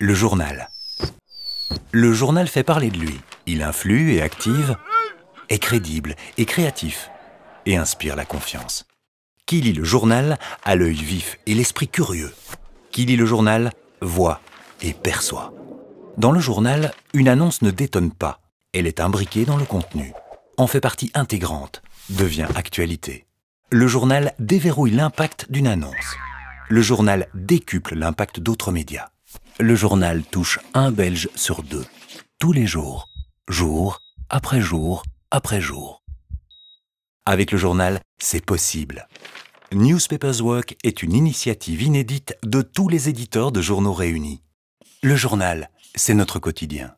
Le journal. Le journal fait parler de lui. Il influe et active, est crédible et créatif, et inspire la confiance. Qui lit le journal a l'œil vif et l'esprit curieux. Qui lit le journal voit et perçoit. Dans le journal, une annonce ne détonne pas. Elle est imbriquée dans le contenu, en fait partie intégrante, devient actualité. Le journal déverrouille l'impact d'une annonce. Le journal décuple l'impact d'autres médias. Le journal touche un Belge sur deux, tous les jours, jour après jour après jour. Avec le journal, c'est possible. Newspapers Work est une initiative inédite de tous les éditeurs de journaux réunis. Le journal, c'est notre quotidien.